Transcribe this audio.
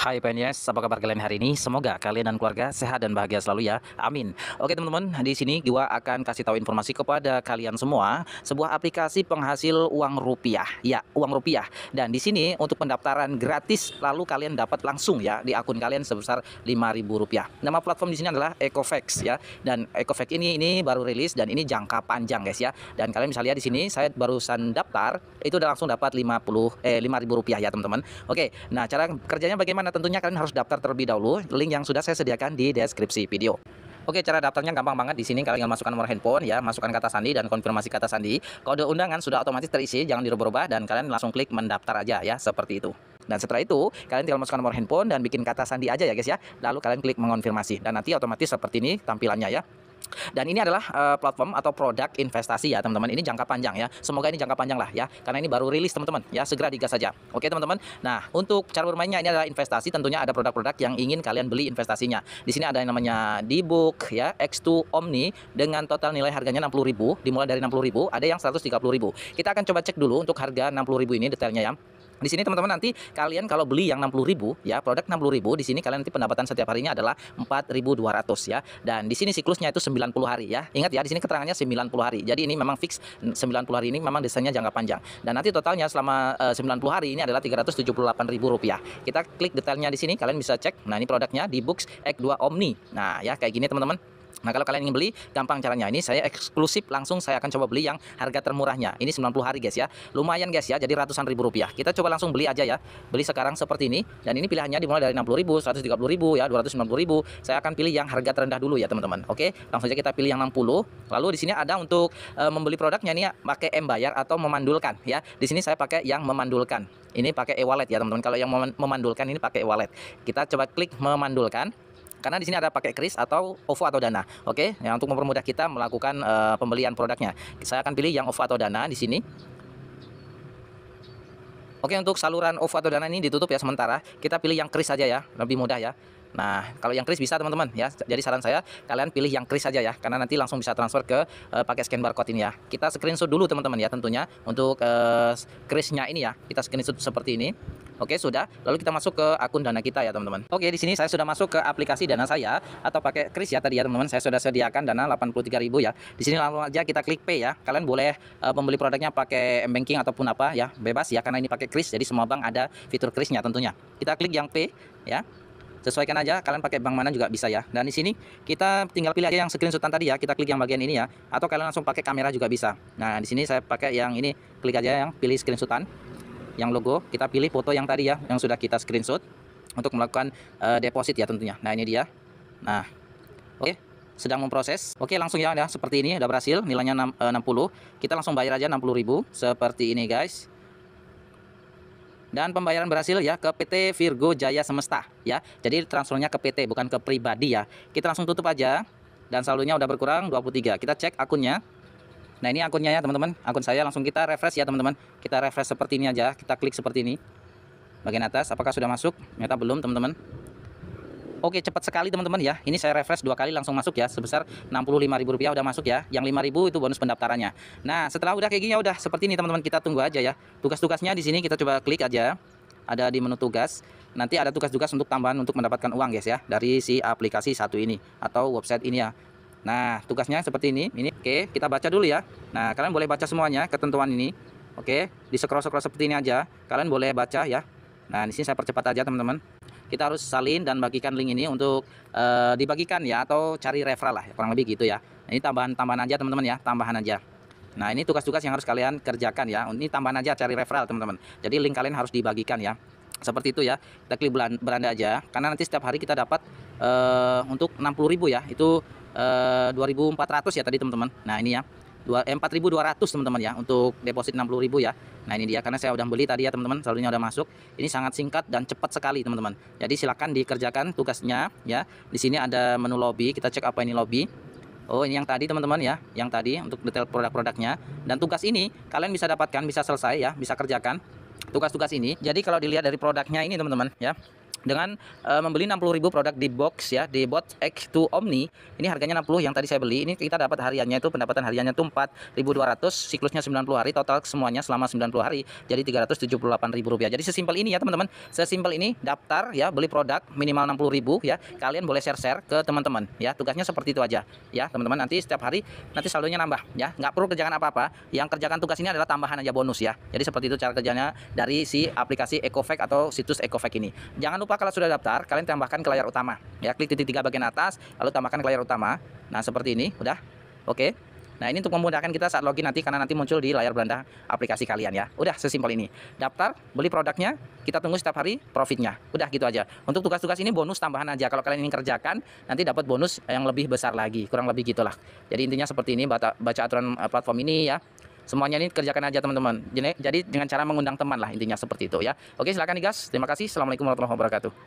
Hai PNS, apa kabar kalian hari ini? Semoga kalian dan keluarga sehat dan bahagia selalu ya. Amin. Oke teman-teman, di sini gua akan kasih tahu informasi kepada kalian semua sebuah aplikasi penghasil uang rupiah. Ya, uang rupiah. Dan di sini untuk pendaftaran gratis lalu kalian dapat langsung ya di akun kalian sebesar Rp5.000. Nama platform di sini adalah Ecofax ya. Dan Ecofax ini ini baru rilis dan ini jangka panjang guys ya. Dan kalian bisa lihat di sini saya barusan daftar itu udah langsung dapat 50 eh Rp5.000 ya teman-teman. Oke, nah cara kerjanya bagaimana sana tentunya kalian harus daftar terlebih dahulu, link yang sudah saya sediakan di deskripsi video. Oke, cara daftarnya gampang banget di sini. Kalian tinggal masukkan nomor handphone ya, masukkan kata sandi dan konfirmasi kata sandi. Kode undangan sudah otomatis terisi, jangan dirubah-rubah dan kalian langsung klik mendaftar aja ya, seperti itu. Dan setelah itu, kalian tinggal masukkan nomor handphone dan bikin kata sandi aja ya guys ya. Lalu kalian klik mengonfirmasi dan nanti otomatis seperti ini tampilannya ya. Dan ini adalah uh, platform atau produk investasi ya teman-teman. Ini jangka panjang ya. Semoga ini jangka panjang lah ya. Karena ini baru rilis teman-teman ya. Segera digas saja. Oke teman-teman. Nah untuk cara bermainnya ini adalah investasi. Tentunya ada produk-produk yang ingin kalian beli investasinya. Di sini ada yang namanya D-Book ya X2 Omni dengan total nilai harganya 60.000 dimulai dari 60.000 ada yang 130.000. Kita akan coba cek dulu untuk harga 60.000 ini detailnya ya. Di sini teman-teman nanti kalian kalau beli yang 60.000 ya, produk 60.000 di sini kalian nanti pendapatan setiap harinya adalah 4.200 ya. Dan di sini siklusnya itu 90 hari ya. Ingat ya di sini keterangannya 90 hari. Jadi ini memang fix 90 hari ini memang desainnya jangka panjang. Dan nanti totalnya selama eh, sembilan 90 hari ini adalah 378.000 rupiah. Kita klik detailnya di sini kalian bisa cek. Nah, ini produknya di Books X 2 Omni. Nah, ya kayak gini teman-teman. Nah kalau kalian ingin beli, gampang caranya. Ini saya eksklusif langsung saya akan coba beli yang harga termurahnya. Ini 90 hari guys ya. Lumayan guys ya, jadi ratusan ribu rupiah. Kita coba langsung beli aja ya. Beli sekarang seperti ini. Dan ini pilihannya dimulai dari 60 ribu, 130 ribu ya, 290 ribu. Saya akan pilih yang harga terendah dulu ya teman-teman. Oke, langsung aja kita pilih yang 60. Lalu di sini ada untuk e, membeli produknya ini ya, pakai M bayar atau memandulkan ya. Di sini saya pakai yang memandulkan. Ini pakai e-wallet ya teman-teman. Kalau yang memandulkan ini pakai e-wallet. Kita coba klik memandulkan karena di sini ada pakai kris atau OVO atau Dana. Oke, okay? yang untuk mempermudah kita melakukan uh, pembelian produknya. Saya akan pilih yang OVO atau Dana di sini. Oke, okay, untuk saluran OVO atau Dana ini ditutup ya sementara. Kita pilih yang kris saja ya, lebih mudah ya. Nah, kalau yang kris bisa teman-teman ya. Jadi saran saya kalian pilih yang kris saja ya karena nanti langsung bisa transfer ke e, pakai scan barcode ini ya. Kita screenshot dulu teman-teman ya tentunya untuk krisnya eh, ini ya. Kita screenshot seperti ini. Oke, sudah. Lalu kita masuk ke akun Dana kita ya, teman-teman. Oke, di sini saya sudah masuk ke aplikasi Dana saya atau pakai Kris ya tadi ya, teman-teman. Saya sudah sediakan Dana 83.000 ya. Di sini langsung aja kita klik pay ya. Kalian boleh e, eh, membeli produknya pakai M-banking ataupun apa ya, bebas ya karena ini pakai Kris. Jadi semua bank ada fitur Krisnya tentunya. Kita klik yang pay ya sesuaikan aja kalian pakai bank mana juga bisa ya dan di sini kita tinggal pilih aja yang screenshotan tadi ya kita klik yang bagian ini ya atau kalian langsung pakai kamera juga bisa nah di sini saya pakai yang ini klik aja yang pilih screenshotan yang logo kita pilih foto yang tadi ya yang sudah kita screenshot untuk melakukan uh, deposit ya tentunya nah ini dia nah oke okay sedang memproses. Oke, langsung ya, ya seperti ini udah berhasil, nilainya 60. Eh, kita langsung bayar aja 60.000 seperti ini, guys dan pembayaran berhasil ya ke PT Virgo Jaya Semesta ya. Jadi transfernya ke PT bukan ke pribadi ya. Kita langsung tutup aja dan saldonya udah berkurang 23. Kita cek akunnya. Nah, ini akunnya ya, teman-teman. Akun saya langsung kita refresh ya, teman-teman. Kita refresh seperti ini aja. Kita klik seperti ini. Bagian atas apakah sudah masuk? Ternyata belum, teman-teman. Oke, cepat sekali teman-teman ya. Ini saya refresh dua kali langsung masuk ya sebesar Rp65.000 udah masuk ya. Yang rp 5.000 itu bonus pendaftarannya. Nah, setelah udah kayak gini ya udah seperti ini teman-teman kita tunggu aja ya. Tugas-tugasnya di sini kita coba klik aja. Ada di menu tugas. Nanti ada tugas-tugas untuk tambahan untuk mendapatkan uang guys ya dari si aplikasi satu ini atau website ini ya. Nah, tugasnya seperti ini. Ini oke, kita baca dulu ya. Nah, kalian boleh baca semuanya ketentuan ini. Oke, di scroll-scroll seperti ini aja. Kalian boleh baca ya. Nah, di sini saya percepat aja, teman-teman kita harus salin dan bagikan link ini untuk e, dibagikan ya atau cari referral lah kurang lebih gitu ya ini tambahan-tambahan aja teman-teman ya tambahan aja nah ini tugas-tugas yang harus kalian kerjakan ya ini tambahan aja cari referral teman-teman jadi link kalian harus dibagikan ya seperti itu ya kita klik beranda aja karena nanti setiap hari kita dapat eh, untuk untuk 60.000 ya itu e, eh, 2.400 ya tadi teman-teman nah ini ya 4200 eh, teman-teman ya untuk deposit 60.000 ya Nah ini dia karena saya udah beli tadi ya teman-teman saldonya udah masuk ini sangat singkat dan cepat sekali teman-teman jadi silahkan dikerjakan tugasnya ya di sini ada menu lobby kita cek apa ini lobby Oh ini yang tadi teman-teman ya yang tadi untuk detail produk-produknya dan tugas ini kalian bisa dapatkan bisa selesai ya bisa kerjakan tugas-tugas ini jadi kalau dilihat dari produknya ini teman-teman ya dengan uh, membeli 60.000 produk di box ya di bot X2 Omni ini harganya 60 yang tadi saya beli ini kita dapat hariannya itu pendapatan hariannya itu 4.200 siklusnya 90 hari total semuanya selama 90 hari jadi 378.000 rupiah jadi sesimpel ini ya teman-teman sesimpel ini daftar ya beli produk minimal 60.000 ya kalian boleh share-share ke teman-teman ya tugasnya seperti itu aja ya teman-teman nanti setiap hari nanti saldonya nambah ya nggak perlu kerjakan apa-apa yang kerjakan tugas ini adalah tambahan aja bonus ya jadi seperti itu cara kerjanya dari si aplikasi EcoFact atau situs EcoFact ini jangan lupa lupa kalau sudah daftar, kalian tambahkan ke layar utama. Ya, klik titik tiga bagian atas, lalu tambahkan ke layar utama. Nah, seperti ini, udah. Oke. Nah, ini untuk memudahkan kita saat login nanti karena nanti muncul di layar beranda aplikasi kalian ya. Udah sesimpel ini. Daftar, beli produknya, kita tunggu setiap hari profitnya. Udah gitu aja. Untuk tugas-tugas ini bonus tambahan aja. Kalau kalian ingin kerjakan, nanti dapat bonus yang lebih besar lagi. Kurang lebih gitulah. Jadi intinya seperti ini baca, baca aturan eh, platform ini ya semuanya ini kerjakan aja teman-teman jadi dengan cara mengundang teman lah intinya seperti itu ya oke silakan nih guys terima kasih assalamualaikum warahmatullahi wabarakatuh